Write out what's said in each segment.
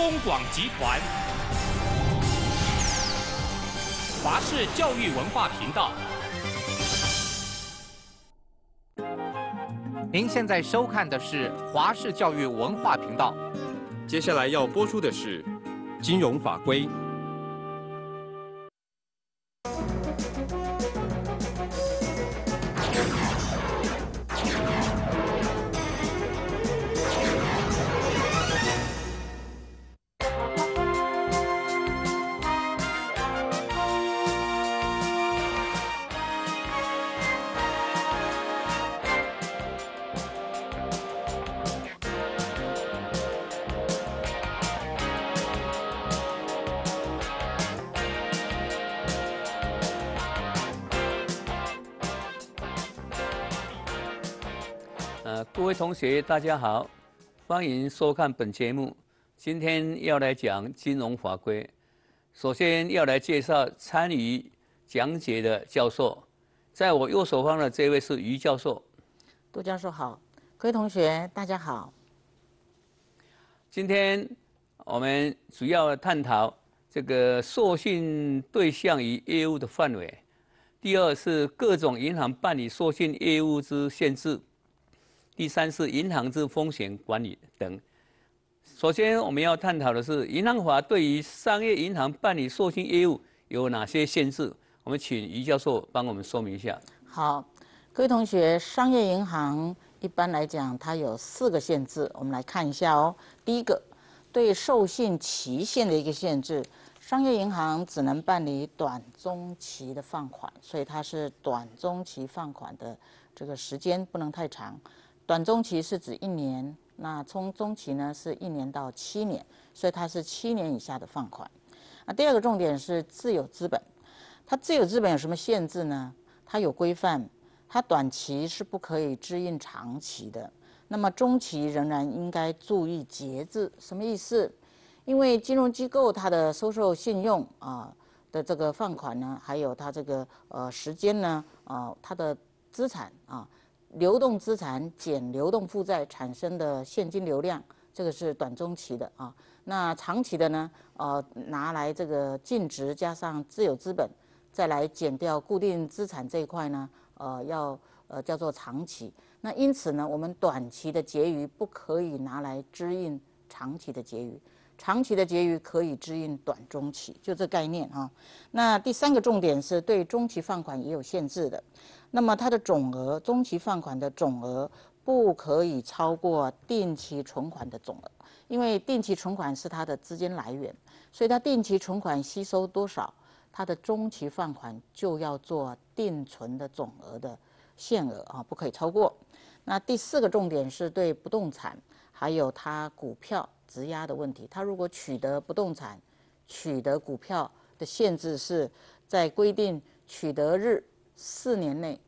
中广集团，华视教育文化频道。您现在收看的是华视教育文化频道，接下来要播出的是金融法规。各位同学，大家好，欢迎收看本节目。今天要来讲金融法规，首先要来介绍参与讲解的教授。在我右手方的这位是余教授。杜教授好，各位同学大家好。今天我们主要探讨这个授信对象与业务的范围。第二是各种银行办理授信业务之限制。第三是银行之风险管理等。首先，我们要探讨的是《银行法》对于商业银行办理授信业务有哪些限制？我们请余教授帮我们说明一下。好，各位同学，商业银行一般来讲，它有四个限制，我们来看一下哦。第一个，对授信期限的一个限制，商业银行只能办理短中期的放款，所以它是短中期放款的这个时间不能太长。短中期是指一年，那中中期呢是一年到七年，所以它是七年以下的放款。那第二个重点是自有资本，它自有资本有什么限制呢？它有规范，它短期是不可以支应长期的。那么中期仍然应该注意节制，什么意思？因为金融机构它的收受信用啊的这个放款呢，还有它这个呃时间呢，啊它的资产啊。流动资产减流动负债产生的现金流量，这个是短中期的啊。那长期的呢？呃，拿来这个净值加上自有资本，再来减掉固定资产这一块呢？呃，要呃叫做长期。那因此呢，我们短期的结余不可以拿来支应长期的结余。长期的结余可以支应短中期，就这概念啊。那第三个重点是对中期放款也有限制的，那么它的总额，中期放款的总额不可以超过定期存款的总额，因为定期存款是它的资金来源，所以它定期存款吸收多少，它的中期放款就要做定存的总额的限额啊，不可以超过。那第四个重点是对不动产，还有它股票。质押的问题，他如果取得不动产、取得股票的限制是在规定取得日四年内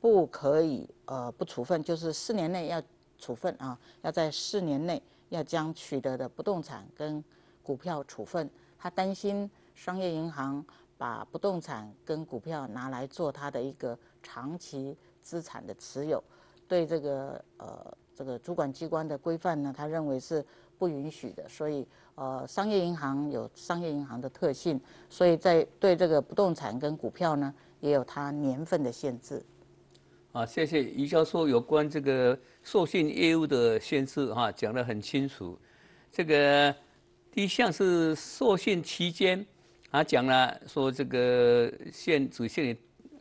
不可以呃不处分，就是四年内要处分啊，要在四年内要将取得的不动产跟股票处分。他担心商业银行把不动产跟股票拿来做他的一个长期资产的持有，对这个呃这个主管机关的规范呢，他认为是。不允许的，所以呃，商业银行有商业银行的特性，所以在对这个不动产跟股票呢，也有它年份的限制。啊，谢谢余教授有关这个授信业务的限制哈，讲得很清楚。这个第一项是授信期间，他讲了说这个限只限于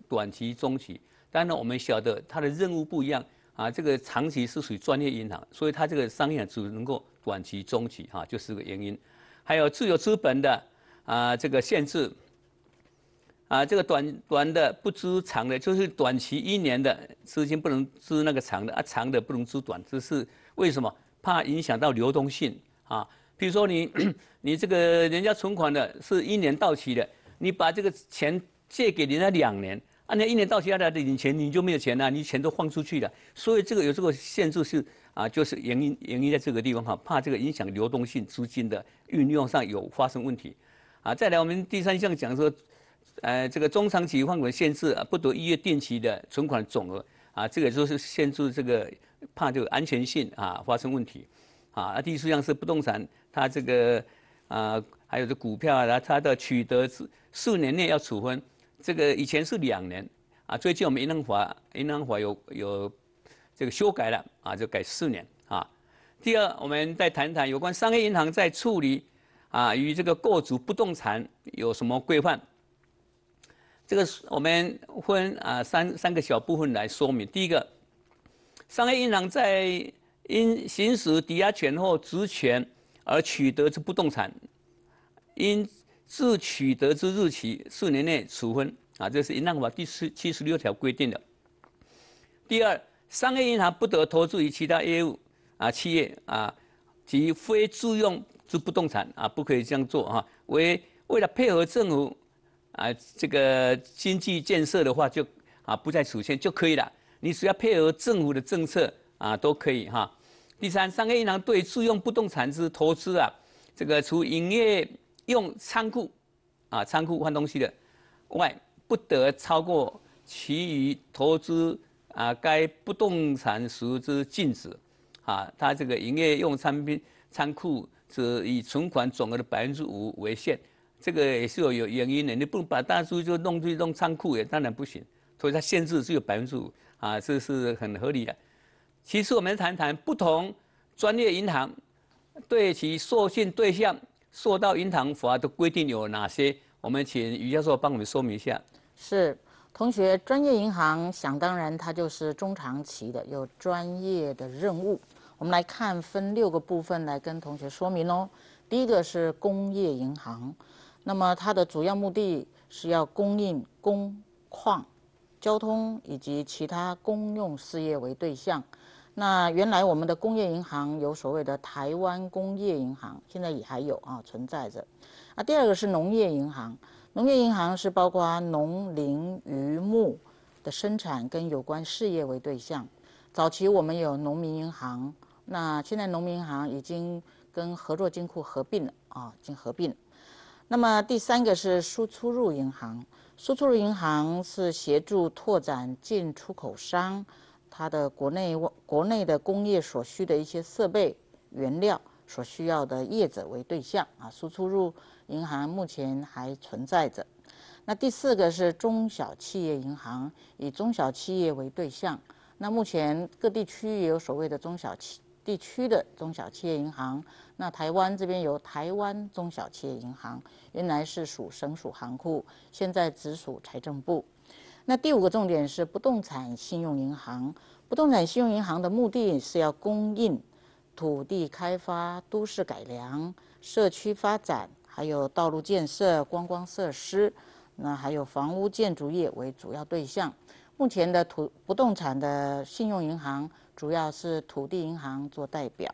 短期、中期，当然我们晓得它的任务不一样啊，这个长期是属于专业银行，所以它这个商业只能够。短期、中期，哈，就是个原因，还有自有资本的啊，这个限制，啊，这个短短的不支长的，就是短期一年的资金不能支那个长的，啊，长的不能支短，这是为什么？怕影响到流动性啊。比如说你 你这个人家存款的是一年到期的，你把这个钱借给人家两年。啊，你一年到期，他的钱你就没有钱了，你钱都放出去了，所以这个有这个限制是啊，就是原因原因在这个地方哈，怕这个影响流动性资金的运用上有发生问题，啊，再来我们第三项讲说，呃，这个中长期放款限制，不得一约定期的存款总额，啊，这个就是限制这个怕这个安全性啊发生问题，啊，第四项是不动产，它这个啊，还有这股票啊，它的取得是数年内要处分。这个以前是两年啊，最近我们银行法，银行法有有这个修改了啊，就改四年啊。第二，我们再谈谈有关商业银行在处理啊与这个购主不动产有什么规范。这个我们分啊三三个小部分来说明。第一个，商业银行在因行使抵押权或职权而取得之不动产，因自取得之日起四年内处分啊，这是《银行法》第十七十六条规定的。第二，商业银行不得投资于其他业务啊企业啊及非自用之不动产啊，不可以这样做哈。为为了配合政府啊这个经济建设的话，就啊不再出现就可以了。你只要配合政府的政策啊，都可以哈。第三，商业银行对自用不动产之投资啊，这个除营业用仓库，啊，仓库换东西的，外不得超过其余投资啊。该不动产实质禁止，啊，它这个营业用产品仓库只以存款总额的百分之五为限。这个也是有有原因的，你不把大数据弄去弄仓库也当然不行，所以它限制只有百分之五，啊，这是很合理的。其次，我们谈谈不同专业银行对其授信对象。说到银行法的规定有哪些？我们请余教授帮我们说明一下。是同学，专业银行想当然，它就是中长期的，有专业的任务。我们来看，分六个部分来跟同学说明哦。第一个是工业银行，那么它的主要目的是要供应工矿、交通以及其他公用事业为对象。那原来我们的工业银行有所谓的台湾工业银行，现在也还有啊，存在着。啊，第二个是农业银行，农业银行是包括农林渔牧的生产跟有关事业为对象。早期我们有农民银行，那现在农民银行已经跟合作金库合并了啊，已经合并。那么第三个是输出入银行，输出入银行是协助拓展进出口商。它的国内国内的工业所需的一些设备、原料所需要的业者为对象啊，输出入银行目前还存在着。那第四个是中小企业银行，以中小企业为对象。那目前各地区也有所谓的中小企地区的中小企业银行。那台湾这边有台湾中小企业银行，原来是属省属行库，现在直属财政部。那第五个重点是不动产信用银行。不动产信用银行的目的是要供应土地开发、都市改良、社区发展，还有道路建设、观光设施，那还有房屋建筑业为主要对象。目前的土不动产的信用银行主要是土地银行做代表。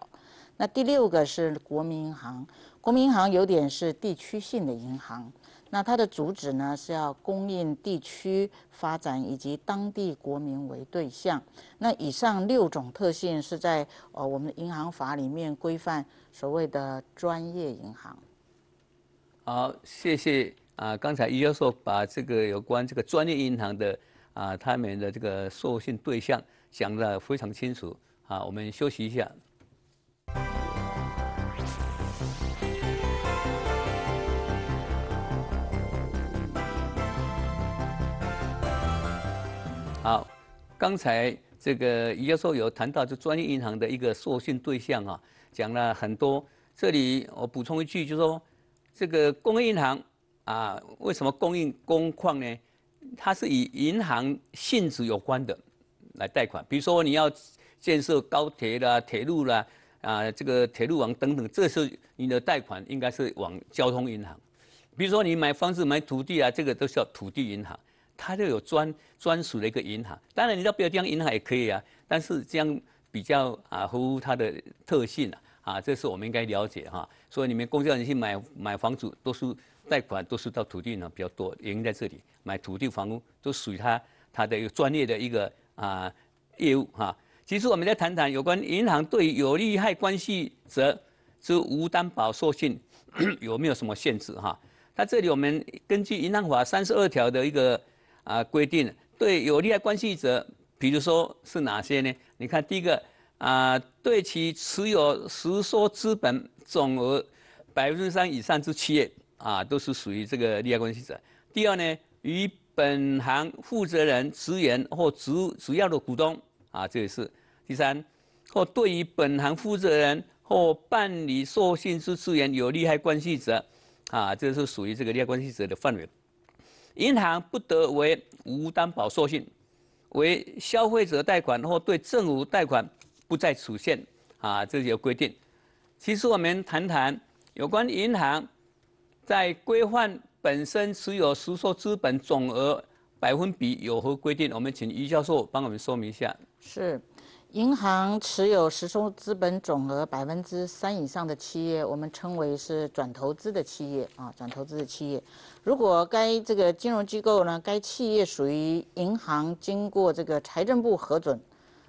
那第六个是国民银行，国民银行有点是地区性的银行。那它的主旨呢，是要供应地区发展以及当地国民为对象。那以上六种特性是在呃我们银行法里面规范所谓的专业银行。好，谢谢啊，刚才余教授把这个有关这个专业银行的啊他们的这个授信对象讲得非常清楚啊，我们休息一下。好，刚才这个余教授有谈到就专业银行的一个授信对象啊，讲了很多。这里我补充一句，就说这个工业银行啊，为什么供应工矿呢？它是以银行性质有关的来贷款。比如说你要建设高铁啦、铁路啦啊，这个铁路网等等，这是你的贷款应该是往交通银行。比如说你买房子、买土地啊，这个都需要土地银行。它就有专专属的一个银行，当然你到别的地方银行也可以啊，但是这样比较啊，合乎它的特性啊，啊，这是我们应该了解哈。所以你们公交人去买买房子，都是贷款，都是到土地银行比较多，原因在这里。买土地房屋都属于它它的一个专业的一个啊业务哈。其实我们再谈谈有关银行对有利害关系者之无担保授信 有没有什么限制哈？那这里我们根据《银行法》三十二条的一个。啊，规定对有利害关系者，比如说是哪些呢？你看第一个啊，对其持有实收资本总额百分之三以上之企业啊，都是属于这个利害关系者。第二呢，与本行负责人、职员或主主要的股东啊，这也是。第三，或对于本行负责人或办理授信之职员有利害关系者啊，这是属于这个利害关系者的范围。银行不得为无担保授信、为消费者贷款或对政府贷款不再出现啊，这些规定。其实我们谈谈有关银行在规范本身持有实收资本总额百分比有何规定？我们请余教授帮我们说明一下。是。银行持有实收资本总额百分之三以上的企业，我们称为是转投资的企业啊，转投资的企业。如果该这个金融机构呢，该企业属于银行经过这个财政部核准，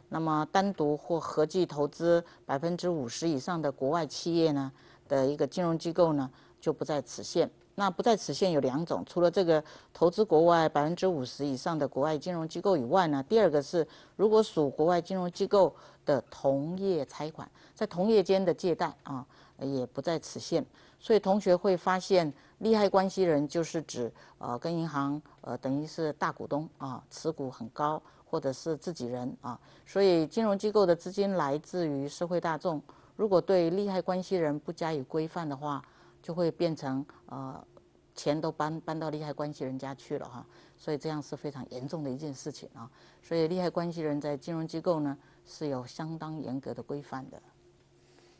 那么单独或合计投资百分之五十以上的国外企业呢的一个金融机构呢，就不在此限。那不在此限有两种，除了这个投资国外百分之五十以上的国外金融机构以外呢，第二个是如果属国外金融机构的同业拆款，在同业间的借贷啊，也不在此限。所以同学会发现，利害关系人就是指呃跟银行呃等于是大股东啊，持股很高，或者是自己人啊。所以金融机构的资金来自于社会大众，如果对利害关系人不加以规范的话。就会变成呃，钱都搬搬到利害关系人家去了哈，所以这样是非常严重的一件事情啊。所以利害关系人在金融机构呢是有相当严格的规范的。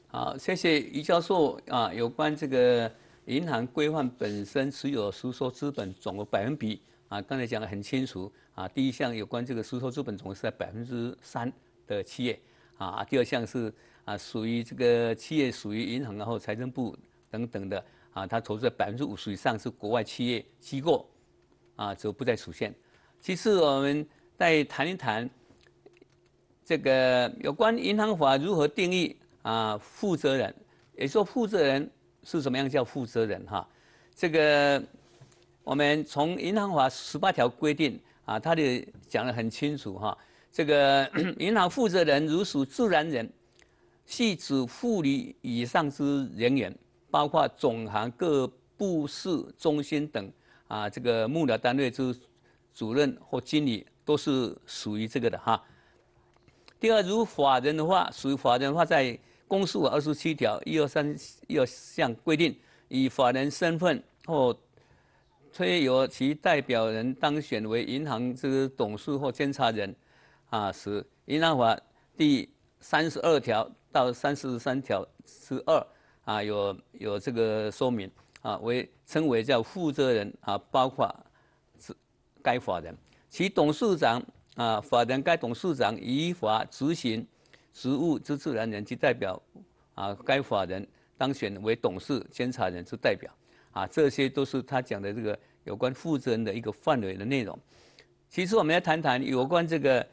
好，谢谢余教授啊。有关这个银行规范本身持有吸收资本总额百分比啊，刚才讲的很清楚啊。第一项有关这个收收资本总额是在百分之三的企业啊，第二项是啊属于这个企业属于银行然后财政部。等等的啊，他投资在百分之五十以上是国外企业机构，啊，则不再出现。其次，我们再谈一谈这个有关银行法如何定义啊负责人，也说负责人是什么样叫负责人哈。这个我们从银行法十八条规定啊，它的讲得很清楚哈。这个 银行负责人如属自然人，系指护理以上之人员。包括总行各部室、中心等啊，这个幕僚单位之主任或经理都是属于这个的哈。第二，如法人的话，属于法人的话，在《公诉法》二十七条一二三一二项规定，以法人身份或推由其代表人当选为银行之董事或监察人啊是《银行法》第三十二条到三十三条之二。啊，有有这个说明啊，为称为叫负责人啊，包括是该法人其董事长啊，法人该董事长依法执行职务之自然人及代表啊，该法人当选为董事监察人之代表啊，这些都是他讲的这个有关负责人的一个范围的内容。其实我们来谈谈有关这个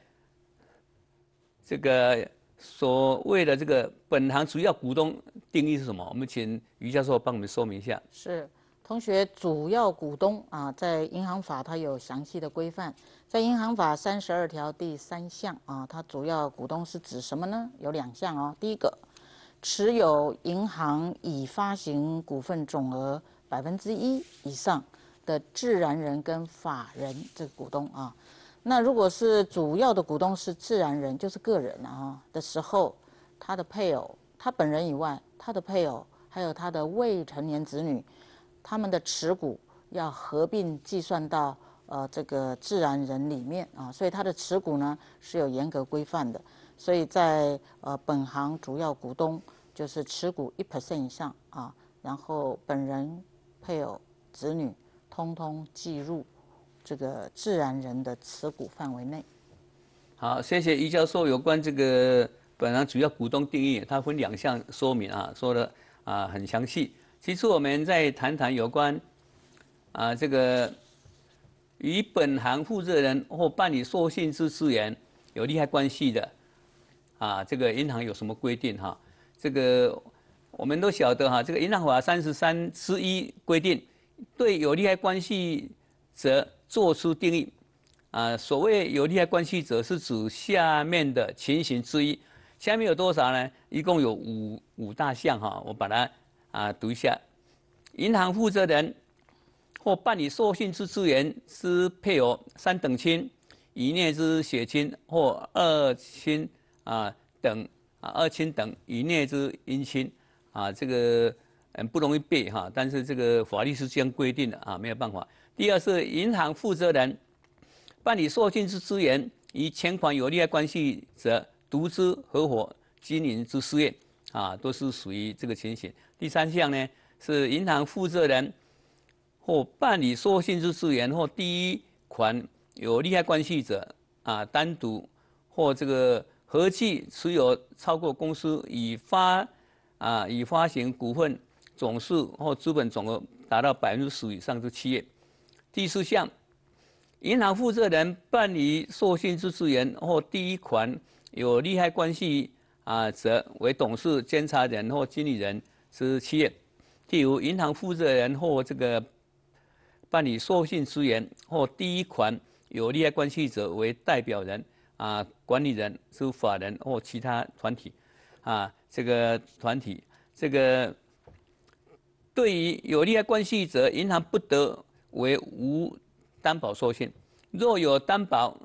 这个。所谓的这个本行主要股东定义是什么？我们请余教授帮我们说明一下。是，同学，主要股东啊，在银行法它有详细的规范，在银行法三十二条第三项啊，它主要股东是指什么呢？有两项哦，第一个，持有银行已发行股份总额百分之一以上的自然人跟法人这个股东啊。那如果是主要的股东是自然人，就是个人啊的时候，他的配偶、他本人以外，他的配偶还有他的未成年子女，他们的持股要合并计算到呃这个自然人里面啊，所以他的持股呢是有严格规范的。所以在呃本行主要股东就是持股一 percent 以上啊，然后本人、配偶、子女通通计入。这个自然人的持股范围内。好，谢谢余教授有关这个本案主要股东定义，它分两项说明啊，说的啊很详细。其次，我们再谈谈有关啊这个与本行负责人或办理授信之职员有利害关系的啊这个银行有什么规定哈？这个我们都晓得哈，这个银行法三十三之一规定，对有利害关系者。做出定义，啊，所谓有利害关系者，是指下面的情形之一。下面有多少呢？一共有五五大项哈，我把它啊读一下。银行负责人或办理授信之资源之配偶、三等亲、一念之血亲或二亲啊等啊二亲等一念之姻亲啊，这个嗯不容易背哈，但是这个法律是这样规定的啊，没有办法。第二是银行负责人办理授信之资源与前款有利害关系者独资、合伙经营之事业，啊，都是属于这个情形。第三项呢是银行负责人或办理授信之资源或第一款有利害关系者啊，单独或这个合计持有超过公司已发啊已发行股份总数或资本总额达到百分之十以上之企业。第四项，银行负责人办理授信之资员或第一款有利害关系啊则为董事、监察人或经理人之企业；第五，银行负责人或这个办理授信资源或第一款有利害关系者为代表人啊、管理人是法人或其他团体啊，这个团体这个对于有利害关系者，银行不得。为无担保授信，若有担保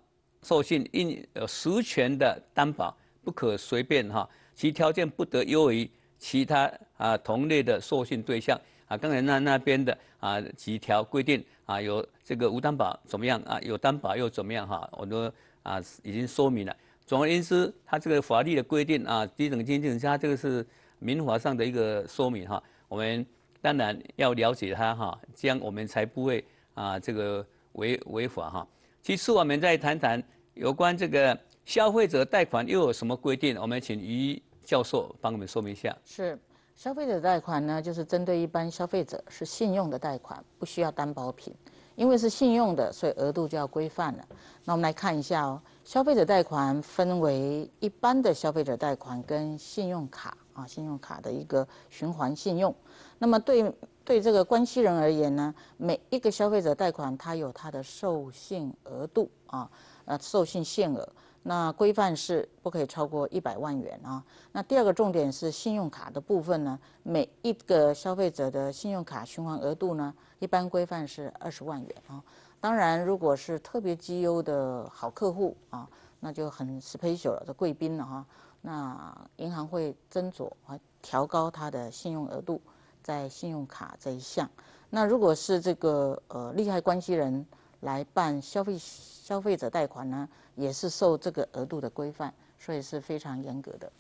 授信应有实权的担保不可随便哈，其条件不得优于其他啊同类的授信对象啊。刚才那那边的啊几条规定啊，有这个无担保怎么样啊？有担保又怎么样哈？我都啊已经说明了。总而言之，他这个法律的规定啊，低等经济人这个是民法上的一个说明哈。我们。当然要了解它哈，这样我们才不会啊这个违违法哈。其次，我们再谈谈有关这个消费者贷款又有什么规定？我们请于教授帮我们说明一下。是消费者贷款呢，就是针对一般消费者，是信用的贷款，不需要担保品。因为是信用的，所以额度就要规范了。那我们来看一下哦，消费者贷款分为一般的消费者贷款跟信用卡。啊，信用卡的一个循环信用，那么对对这个关系人而言呢，每一个消费者贷款，它有它的授信额度啊，呃，授信限额。那规范是不可以超过一百万元啊。那第二个重点是信用卡的部分呢，每一个消费者的信用卡循环额度呢，一般规范是二十万元啊。当然，如果是特别绩优的好客户啊，那就很 special 的贵宾了哈。那银行会斟酌啊，调高他的信用额度，在信用卡这一项。那如果是这个呃，利害关系人来办消费消费者贷款呢，也是受这个额度的规范，所以是非常严格的。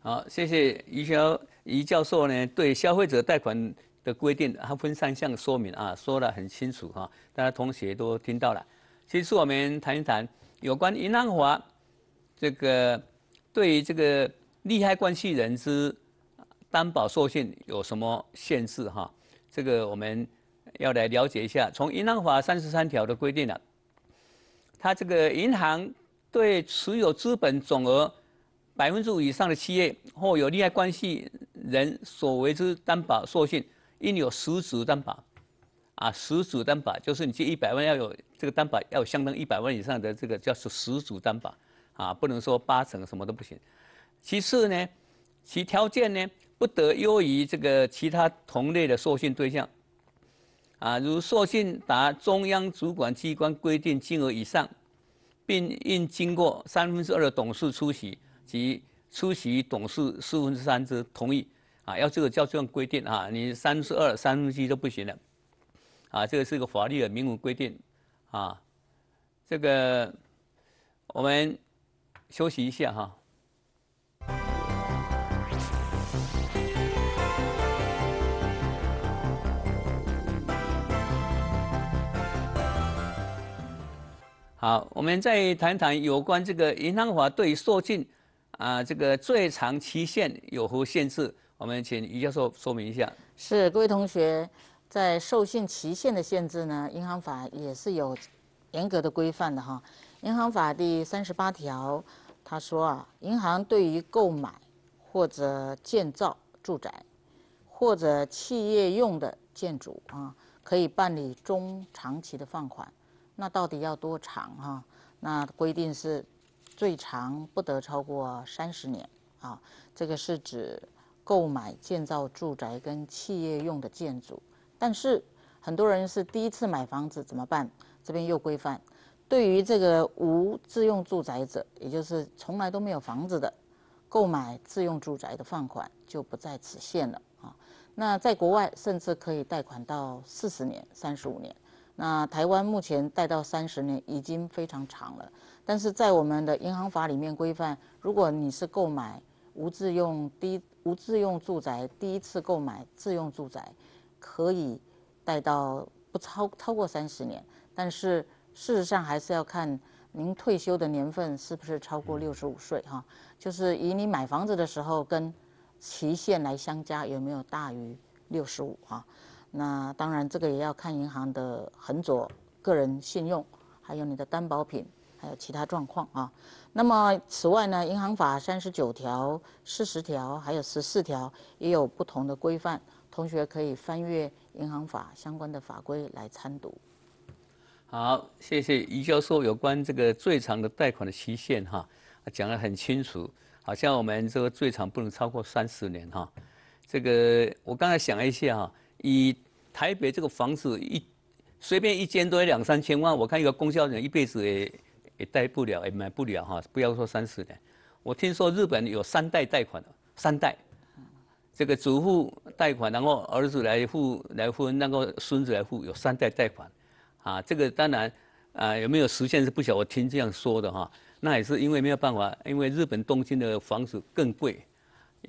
好，谢谢于校于教授呢，对消费者贷款的规定，它分三项说明啊，说的很清楚哈，大家同学都听到了。其实我们谈一谈有关银行法这个。对于这个利害关系人之担保授信有什么限制哈？这个我们要来了解一下。从银行法三十三条的规定呢，他这个银行对持有资本总额百分之五以上的企业或有利害关系人所为之担保授信，应有实质担保。啊，实主担保就是你这一百万要有这个担保，要有相当一百万以上的这个叫实主担保。啊，不能说八成什么都不行。其次呢，其条件呢不得优于这个其他同类的授信对象。啊，如授信达中央主管机关规定金额以上，并应经过三分之二的董事出席及出席董事四分之三之同意。啊，要这个叫这样规定啊，你三分之二、三分之一都不行的。啊，这个是一个法律的明文规定。啊，这个我们。休息一下哈。好，我们再谈谈有关这个银行法对授信啊这个最长期限有何限制？我们请余教授说明一下。是各位同学在授信期限的限制呢，银行法也是有严格的规范的哈。银行法第三十八条，他说啊，银行对于购买或者建造住宅或者企业用的建筑啊，可以办理中长期的放款。那到底要多长啊？那规定是最长不得超过三十年啊。这个是指购买建造住宅跟企业用的建筑。但是很多人是第一次买房子怎么办？这边又规范。对于这个无自用住宅者，也就是从来都没有房子的，购买自用住宅的放款就不在此限了啊。那在国外甚至可以贷款到四十年、三十五年。那台湾目前贷到三十年已经非常长了，但是在我们的银行法里面规范，如果你是购买无自用低无自用住宅第一次购买自用住宅，可以贷到不超超过三十年，但是。事实上还是要看您退休的年份是不是超过六十五岁哈，就是以你买房子的时候跟期限来相加有没有大于六十五哈。那当然这个也要看银行的横左个人信用，还有你的担保品，还有其他状况啊。那么此外呢，银行法三十九条、四十条还有十四条也有不同的规范，同学可以翻阅银行法相关的法规来参读。好，谢谢余教授有关这个最长的贷款的期限哈，讲得很清楚。好像我们这个最长不能超过三十年哈。这个我刚才想了一下哈，以台北这个房子一随便一间都两三千万，我看一个公交人一辈子也也贷不了，也买不了哈。不要说三十年，我听说日本有三代贷款的，三代，这个祖父贷款，然后儿子来付来付，那个孙子来付，有三代贷款。啊，这个当然，啊有没有实现是不晓。我听这样说的哈，那也是因为没有办法，因为日本东京的房子更贵，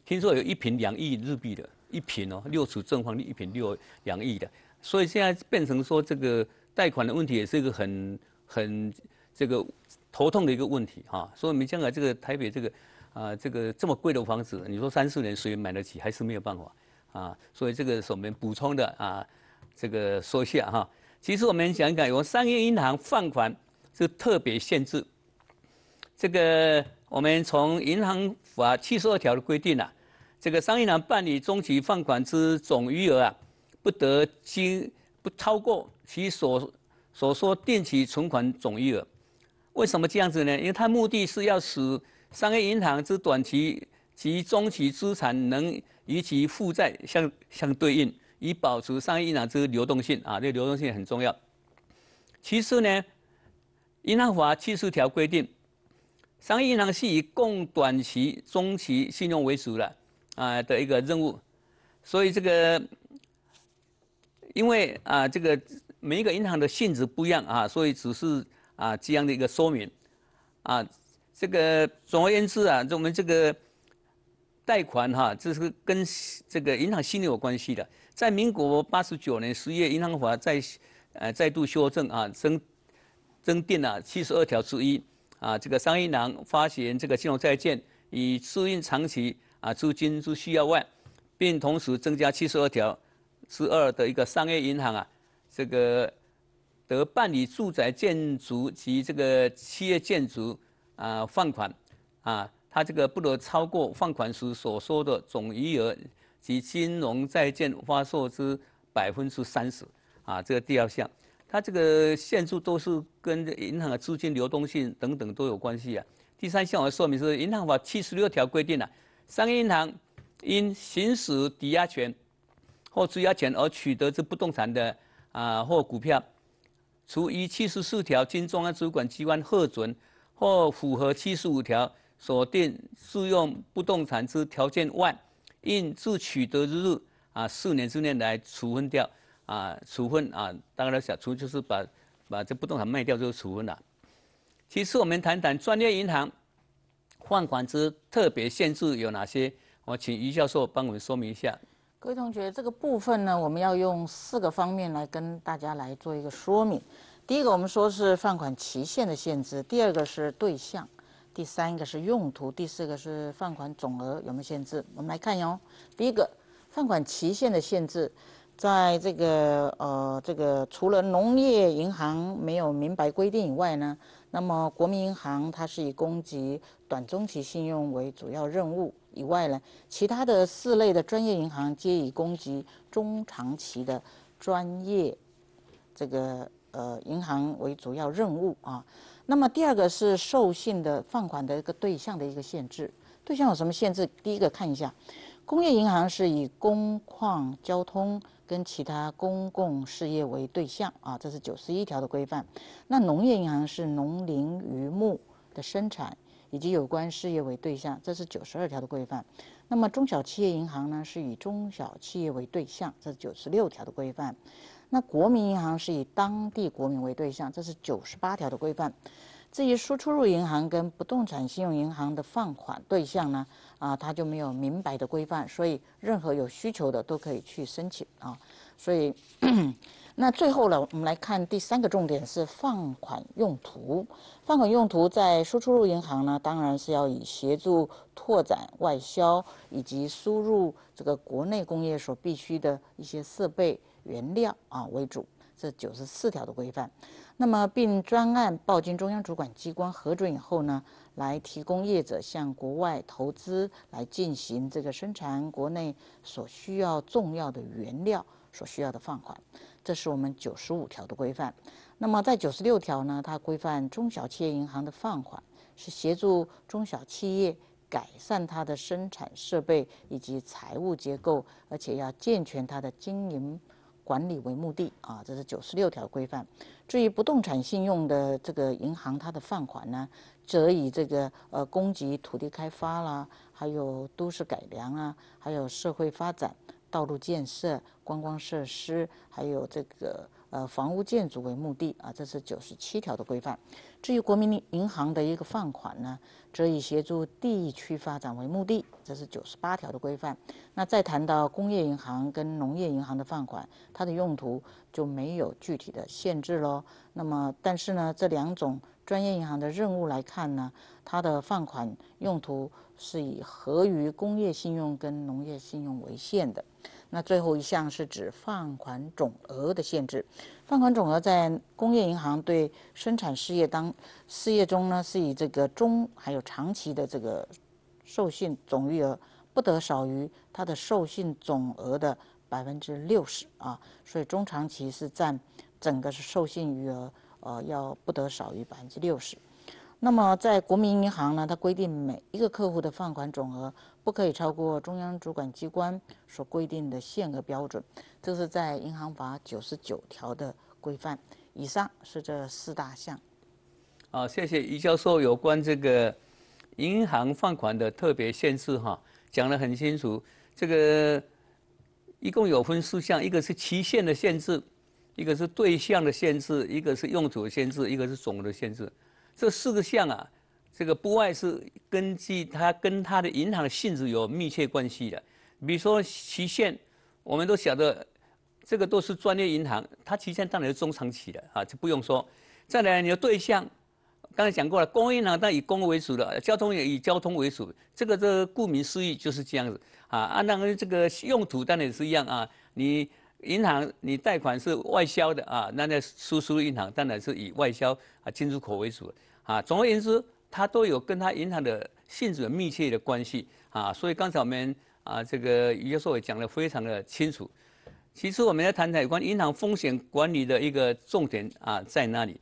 听说有一平两亿日币的，一平哦，六尺正方的一平六两亿的，所以现在变成说这个贷款的问题也是一个很很这个头痛的一个问题哈。所以，我们香港这个台北这个，啊这个这么贵的房子，你说三四年谁买得起？还是没有办法啊。所以这个是我们补充的啊，这个说一下哈。其实我们讲一讲，有商业银行放款是特别限制。这个我们从银行法七十二条的规定啊，这个商业银行办理中期放款之总余额啊，不得经不超过其所所说定期存款总余额。为什么这样子呢？因为它目的是要使商业银行之短期及中期资产能与其负债相相对应。以保持商业银行之流动性啊，这个流动性很重要。其次呢，《银行法》七十条规定，商业银行是以供短期、中期信用为主的啊的一个任务。所以这个，因为啊，这个每一个银行的性质不一样啊，所以只是啊这样的一个说明啊。这个总而言之啊，我们这个贷款哈，这是跟这个银行信用有关系的。在民国八十九年十月，银行法再，呃，再度修正啊，增增订了七十二条之一啊。这个商业银行发行这个金融债券，以适应长期啊资金之需要外，并同时增加七十二条之二的一个商业银行啊，这个得办理住宅建筑及这个企业建筑啊放款啊，它这个不得超过放款时所说的总余额。及金融债券发售之百分之三十，啊，这个第二项，它这个限制都是跟银行的资金流动性等等都有关系啊。第三项我要说明是《银行法》七十六条规定了，商业银行因行使抵押权或质押权而取得之不动产的啊，或股票，除依七十四条经中央主管机关核准或符合七十五条所定适用不动产之条件外。应自取得之日啊，四年之内来处分掉啊，处分啊，大然了，想，处就是把把这不动产卖掉就处分了。其次，我们谈谈专业银行放款之特别限制有哪些？我请余教授帮我们说明一下。各位同学，这个部分呢，我们要用四个方面来跟大家来做一个说明。第一个，我们说是放款期限的限制；第二个是对象。第三个是用途，第四个是放款总额有没有限制？我们来看一下哦。第一个，放款期限的限制，在这个呃，这个除了农业银行没有明白规定以外呢，那么国民银行它是以供给短中期信用为主要任务以外呢，其他的四类的专业银行皆以供给中长期的专业这个呃银行为主要任务啊。那么第二个是授信的放款的一个对象的一个限制，对象有什么限制？第一个看一下，工业银行是以工矿交通跟其他公共事业为对象啊，这是九十一条的规范。那农业银行是农林渔牧的生产以及有关事业为对象，这是九十二条的规范。那么中小企业银行呢是以中小企业为对象，这是九十六条的规范。那国民银行是以当地国民为对象，这是九十八条的规范。至于输出入银行跟不动产信用银行的放款对象呢，啊，它就没有明白的规范，所以任何有需求的都可以去申请啊。所以，那最后呢，我们来看第三个重点是放款用途。放款用途在输出入银行呢，当然是要以协助拓展外销以及输入这个国内工业所必需的一些设备。原料啊为主，这九十四条的规范，那么并专案报经中央主管机关核准以后呢，来提供业者向国外投资来进行这个生产国内所需要重要的原料所需要的放款，这是我们九十五条的规范。那么在九十六条呢，它规范中小企业银行的放款是协助中小企业改善它的生产设备以及财务结构，而且要健全它的经营。管理为目的啊，这是九十六条规范。至于不动产信用的这个银行，它的放款呢，则以这个呃，供给土地开发啦，还有都市改良啊，还有社会发展、道路建设、观光设施，还有这个。呃，房屋建筑为目的啊，这是九十七条的规范。至于国民银行的一个放款呢，则以协助地区发展为目的，这是九十八条的规范。那再谈到工业银行跟农业银行的放款，它的用途就没有具体的限制喽。那么，但是呢，这两种专业银行的任务来看呢，它的放款用途是以合于工业信用跟农业信用为限的。那最后一项是指放款总额的限制，放款总额在工业银行对生产事业当事业中呢，是以这个中还有长期的这个授信总余额不得少于它的授信总额的百分之六十啊，所以中长期是占整个是授信余额呃要不得少于百分之六十。那么，在国民银行呢，它规定每一个客户的放款总额不可以超过中央主管机关所规定的限额标准，这是在《银行法》九十九条的规范。以上是这四大项。啊，谢谢余教授有关这个银行放款的特别限制哈，讲得很清楚。这个一共有分四项：一个是期限的限制，一个是对象的限制，一个是用途的限制，一个是总的限制。这四个项啊，这个不外是根据它跟它的银行的性质有密切关系的。比如说期限，我们都晓得，这个都是专业银行，它期限当然是中长期的啊，就不用说。再来你的对象，刚才讲过了，工业银行当然以工为主的，交通也以交通为主，这个这顾名思义就是这样子啊。啊，当然这个用途当然也是一样啊。你银行你贷款是外销的啊，那那输出银行当然是以外销啊进出口为主。啊，总而言之，它都有跟它银行的性质密切的关系啊，所以刚才我们啊，这个余教授也讲的非常的清楚。其次，我们要谈谈有关银行风险管理的一个重点啊，在哪里？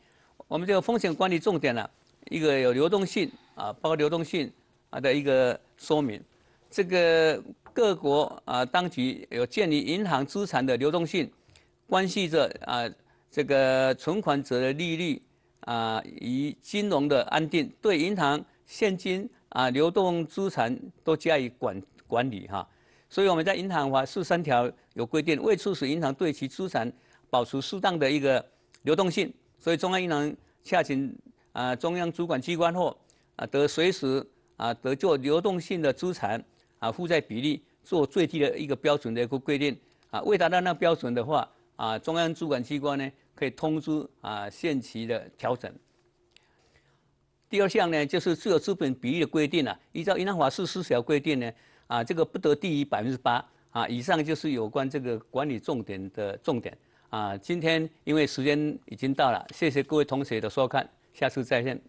我们这个风险管理重点呢，一个有流动性啊，包括流动性啊的一个说明。这个各国啊，当局有建立银行资产的流动性，关系着啊，这个存款者的利率。啊，以金融的安定，对银行现金啊、流动资产都加以管管理哈。所以我们在《银行法》四三条有规定，为促使银行对其资产保持适当的一个流动性，所以中央银行下情啊，中央主管机关后啊，得随时啊，得做流动性的资产啊负债比例做最低的一个标准的一个规定啊，未达到那标准的话啊，中央主管机关呢。可以通知啊限期的调整。第二项呢，就是自有资本比例的规定了。依照银行法四十条规定呢，啊这个不得低于百分之八啊。以上就是有关这个管理重点的重点啊。今天因为时间已经到了，谢谢各位同学的收看，下次再见。